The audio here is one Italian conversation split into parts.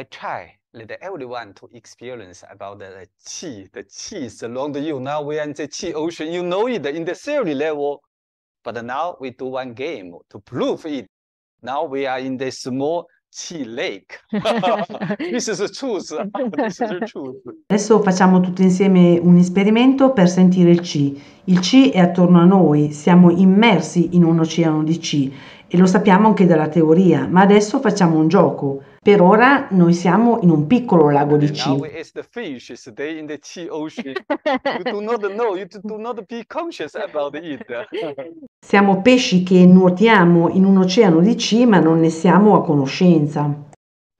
I try let everyone to experience about the qi, the qi is you. Now we are in the qi ocean, you know it in the theory level, but now we do one game to prove it. Now we are in the small qi lake. this is the truth. This is the truth. Adesso facciamo tutti insieme un esperimento per sentire il qi. Il qi è attorno a noi, siamo immersi in un oceano di qi e lo sappiamo anche dalla teoria, ma adesso facciamo un gioco. Per ora noi siamo in un piccolo lago di C. siamo pesci che nuotiamo in un oceano di C, ma non ne siamo a conoscenza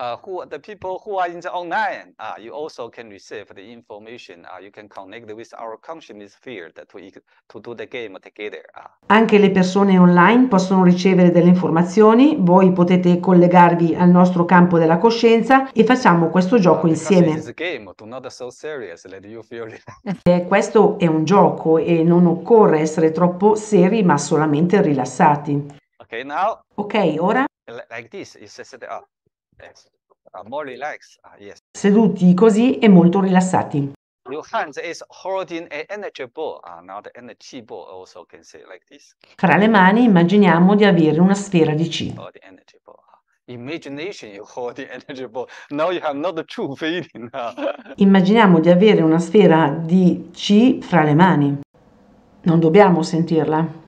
uh, who the people who are in the online, uh, you also can receive the information. Uh, you can connect with our consciousness field to, to do the game together. Uh. Anche le persone online possono ricevere delle informazioni. Voi potete collegarvi al nostro campo della coscienza e facciamo questo gioco insieme. Game, so serious, eh, questo è un gioco e non occorre essere troppo seri, ma solamente rilassati. Ok, now, okay ora. Like this, more relaxed. Ah, yes. Seduti così e molto rilassati. Ah, fra le mani immaginiamo di avere una sfera di chi. Oh, ah, ah. Immaginiamo di avere una sfera di chi fra le mani. Non dobbiamo sentirla.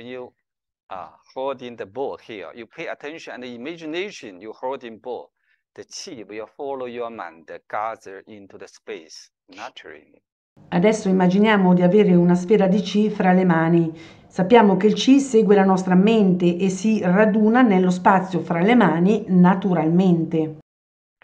You, ah, holding the ball here. You pay attention and imagination you holding ball. The chi will follow your mind, gather into the space naturally. Adesso immaginiamo di avere una sfera di chi fra le mani. Sappiamo che il chi segue la nostra mente e si raduna nello spazio fra le mani naturalmente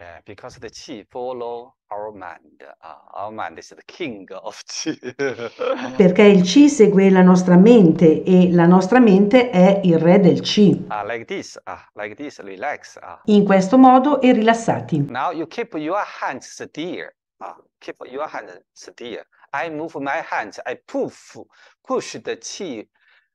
uh, because the qi follow our mind. Uh, ah, our mind is the king of qi. Perché il qi segue la nostra mente e la nostra mente è il re del qi. Uh, ah, like this, uh, like this, relax. Uh. In questo modo e rilassati. Now you keep your hands steer. Uh, keep your hands steer. I move my hands. I push, push the qi,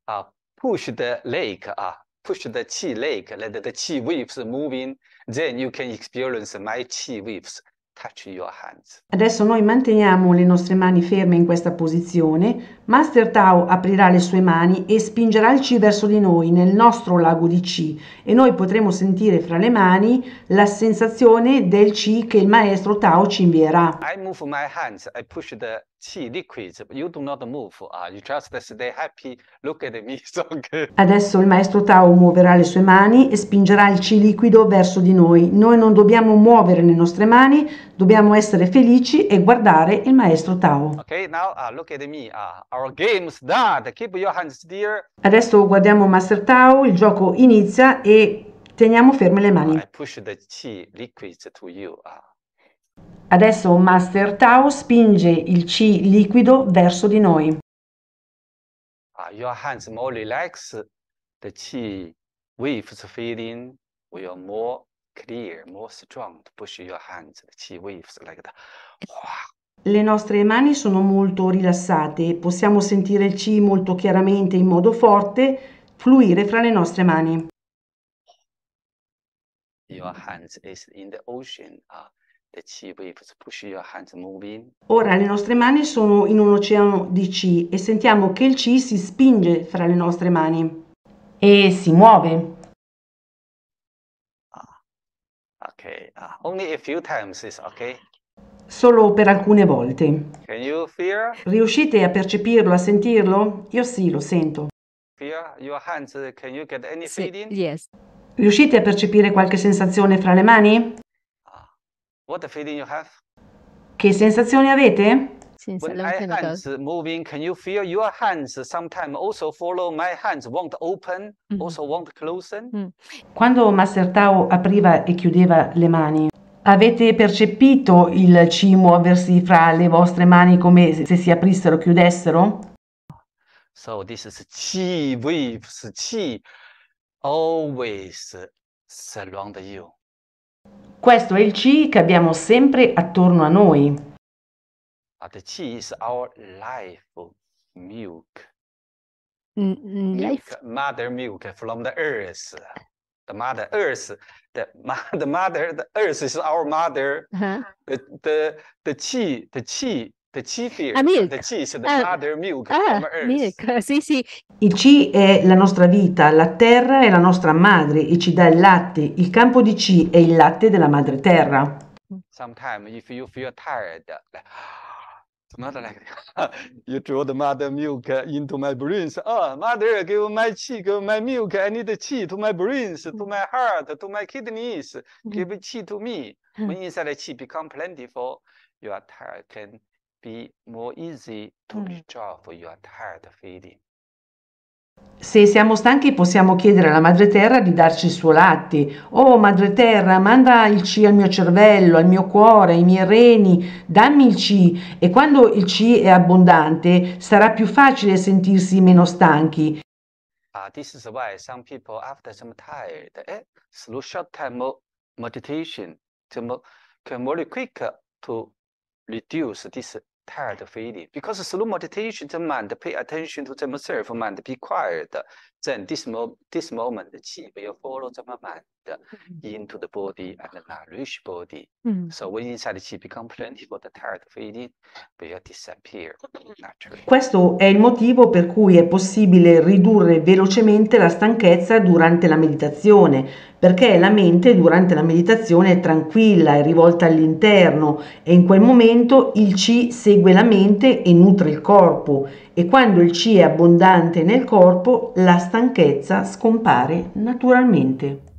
uh, push the leg. Uh, push the qi lake, let the qi waves moving, then you can experience my qi waves. Touch your hands. Adesso noi manteniamo le nostre mani ferme in questa posizione. Master Tao aprirà le sue mani e spingerà il Qi verso di noi nel nostro lago di Qi e noi potremo sentire fra le mani la sensazione del Qi che il maestro Tao ci invierà. I move my hands, I push the sì, di qui. You do not move. Ah, you just stay happy. Look at me. So good. Adesso il maestro Tao muoverà le sue mani e spingerà il ci liquido verso di noi. Noi non dobbiamo muovere le nostre mani, dobbiamo essere felici e guardare il maestro Tao. Okay, now uh, look at me. Uh, our game start. Keep your hands dear. Adesso guardiamo Master Tao, il gioco inizia e teniamo ferme le mani. I push the chi liquid to you. Ah. Adesso Master Tao spinge il Qi liquido verso di noi. your ah, hands more relaxed, the qi waves feeling will more clear, more strong to push your hands, the qi waves like that. Le nostre mani sono molto rilassate, possiamo sentire il qi molto chiaramente in modo forte fluire fra le nostre mani. Your hands is in the ocean. Uh, Ora le nostre mani sono in un oceano di Qi e sentiamo che il Qi si spinge fra le nostre mani e si muove. Ah, okay. Uh, only a few times is okay. Solo per alcune volte. Can you feel? Riuscite a percepirlo, a sentirlo? Io sì, lo sento. your hands, uh, can you get any sì. Yes. Riuscite a percepire qualche sensazione fra le mani? What feeling you have? Che sensazioni avete? Senza When my moving, can you feel your hands sometimes also follow my hands, won't open, mm. also won't close? Mm. Quando Master Tao apriva e chiudeva le mani, avete percepito il ci muoversi fra le vostre mani come se si aprissero o chiudessero? So this is qi waves, qi always surround you. Questo è il Qi che abbiamo sempre attorno a noi. The Qi is our life milk. Life. Mother milk from the earth. The mother earth. The, the mother, the earth is our mother. Uh -huh. the, the, the Qi, the Qi The cheese, ah, milk. The cheese, the ah, mother milk. Ah, milk. Sì, sì. Il C è la nostra vita, la terra è la nostra madre e ci dà il latte. Il campo di C è il latte della madre terra. Sometimes if you feel tired, like, mother like you draw the mother milk into my brains. Oh, mother, give my chi, give my milk. I need chi to my brains, to my heart, to my kidneys. Give chi to me. Mm. When inside the chi become plentiful, are tired can be more easy to reach out for your tired feeling. Se siamo stanchi possiamo chiedere alla Madre Terra di darci il suo latte. Oh Madre Terra, manda il C al mio cervello, al mio cuore, ai miei reni, dammi il C. E quando il C è abbondante sarà più facile sentirsi meno stanchi. Uh, this is why some people, after some tired, eh, through short time mo- meditation, to mo- can very quick to reduce this tired feeling because slow meditation, the mind pay attention to themselves, mind be quiet. Then this mo this moment, the qi will follow the mind mm-hmm. into the body and nourish body. Mm. So when inside the qi become plentiful, the tired feeling will disappear naturally. Questo è il motivo per cui è possibile ridurre velocemente la stanchezza durante la meditazione perché la mente durante la meditazione è tranquilla, è rivolta all'interno e in quel momento il chi segue la mente e nutre il corpo e quando il chi è abbondante nel corpo la stanchezza scompare naturalmente.